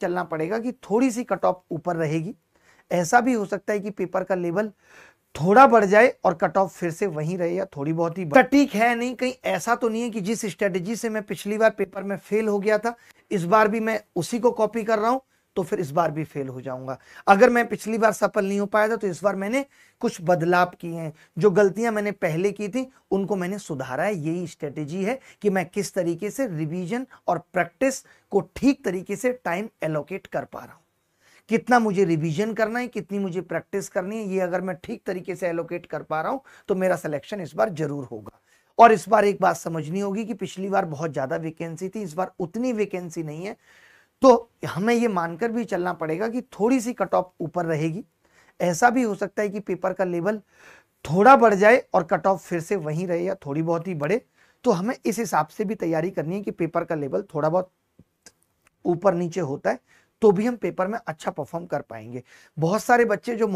चलना पड़ेगा कि थोड़ी सी कट ऑफ ऊपर रहेगी ऐसा भी हो सकता है कि पेपर का लेवल थोड़ा बढ़ जाए और कट ऑफ फिर से वहीं रहे या थोड़ी बहुत ही सटीक है नहीं कहीं ऐसा तो नहीं है कि जिस स्ट्रेटेजी से मैं पिछली बार पेपर में फेल हो गया था इस बार भी मैं उसी को कॉपी कर रहा हूं तो फिर इस बार भी फेल हो जाऊंगा अगर मैं पिछली बार सफल नहीं हो पाया था तो इस बार मैंने कुछ बदलाव किए हैं जो गलतियां मैंने पहले की थी उनको मैंने सुधारा है यही स्ट्रेटेजी है कि मैं किस तरीके से रिवीजन और प्रैक्टिस को ठीक तरीके से टाइम एलोकेट कर पा रहा हूं कितना मुझे रिविजन करना है कितनी मुझे प्रैक्टिस करनी है ये अगर मैं ठीक तरीके से एलोकेट कर पा रहा हूं तो मेरा सिलेक्शन इस बार जरूर होगा और इस बार एक बात समझनी होगी कि पिछली बार बहुत ज़्यादा वैकेंसी थी इस बार उतनी वैकेंसी नहीं है तो हमें ये मानकर भी चलना पड़ेगा कि थोड़ी सी कट ऑफ ऊपर रहेगी ऐसा भी हो सकता है कि पेपर का लेवल थोड़ा बढ़ जाए और कट ऑफ फिर से वहीं रहे या थोड़ी बहुत ही बढ़े तो हमें इस हिसाब से भी तैयारी करनी है कि पेपर का लेवल थोड़ा बहुत ऊपर नीचे होता है तो भी हम पेपर में अच्छा परफॉर्म कर पाएंगे बहुत सारे बच्चे जो